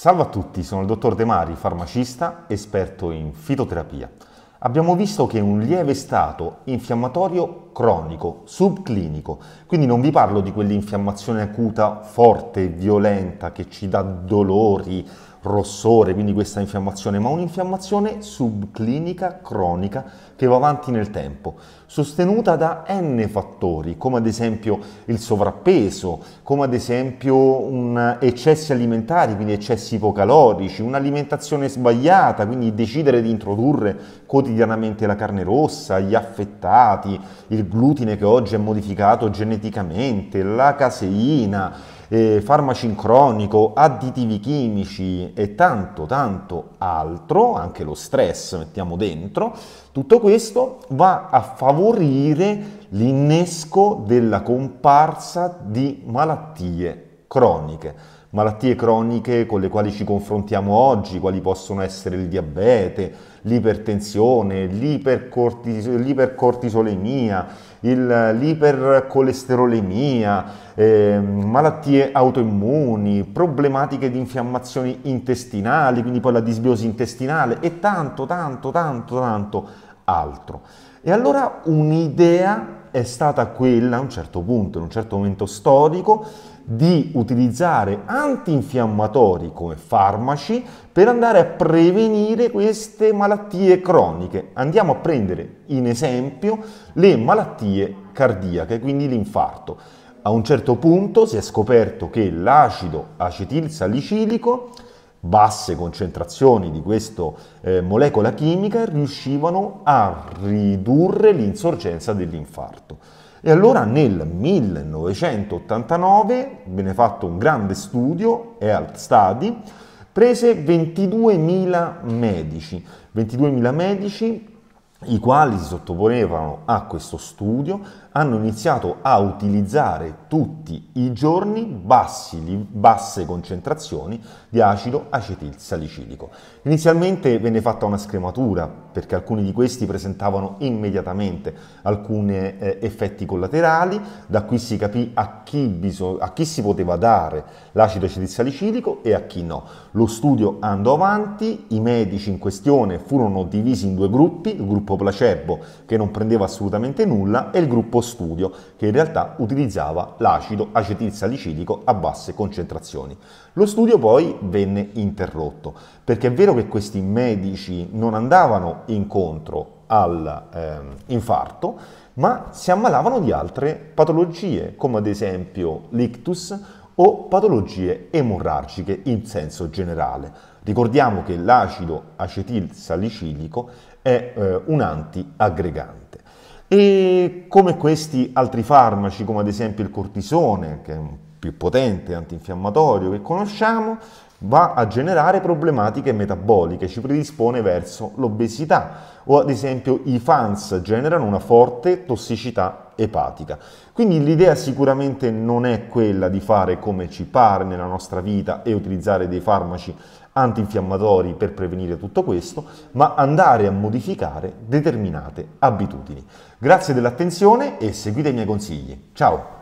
Salve a tutti, sono il dottor De Mari, farmacista, esperto in fitoterapia. Abbiamo visto che un lieve stato infiammatorio cronico, subclinico, quindi non vi parlo di quell'infiammazione acuta forte, violenta, che ci dà dolori, rossore, quindi questa infiammazione, ma un'infiammazione subclinica cronica che va avanti nel tempo, sostenuta da n fattori, come ad esempio il sovrappeso, come ad esempio eccessi alimentari, quindi eccessi ipocalorici, un'alimentazione sbagliata, quindi decidere di introdurre quotidianamente la carne rossa, gli affettati, il glutine che oggi è modificato geneticamente, la caseina, eh, farmaci in cronico, additivi chimici e tanto tanto altro, anche lo stress mettiamo dentro, tutto questo va a favorire l'innesco della comparsa di malattie croniche, malattie croniche con le quali ci confrontiamo oggi, quali possono essere il diabete, l'ipertensione, l'ipercortis- l'ipercortisolemia, il, l'ipercolesterolemia, eh, malattie autoimmuni, problematiche di infiammazioni intestinali, quindi poi la disbiosi intestinale e tanto, tanto, tanto, tanto altro. E allora un'idea è stata quella, a un certo punto, in un certo momento storico, di utilizzare antinfiammatori come farmaci per andare a prevenire queste malattie croniche. Andiamo a prendere in esempio le malattie cardiache, quindi l'infarto. A un certo punto si è scoperto che l'acido acetilsalicilico basse concentrazioni di questa eh, molecola chimica riuscivano a ridurre l'insorgenza dell'infarto. E allora nel 1989 venne fatto un grande studio, Health Study, prese 22.000 medici, 22.000 medici i quali si sottoponevano a questo studio, hanno iniziato a utilizzare tutti i giorni bassi, basse concentrazioni di acido acetil salicilico. Inizialmente venne fatta una scrematura perché alcuni di questi presentavano immediatamente alcuni eh, effetti collaterali, da qui si capì a chi, bisog- a chi si poteva dare l'acido acetil salicilico e a chi no. Lo studio andò avanti, i medici in questione furono divisi in due gruppi, il gruppo gruppo placebo che non prendeva assolutamente nulla e il gruppo studio che in realtà utilizzava l'acido acetil salicilico a basse concentrazioni. Lo studio poi venne interrotto perché è vero che questi medici non andavano incontro all'infarto, ehm, eh, ma si ammalavano di altre patologie, come ad esempio l'ictus o patologie emorragiche in senso generale. Ricordiamo che l'acido acetil acetilsalicilico è eh, un antiaggregante. E come questi altri farmaci, come ad esempio il cortisone, che è un più potente antinfiammatorio che conosciamo, va a generare problematiche metaboliche, ci predispone verso l'obesità o ad esempio i fans generano una forte tossicità epatica. Quindi l'idea sicuramente non è quella di fare come ci pare nella nostra vita e utilizzare dei farmaci antinfiammatori per prevenire tutto questo, ma andare a modificare determinate abitudini. Grazie dell'attenzione e seguite i miei consigli. Ciao!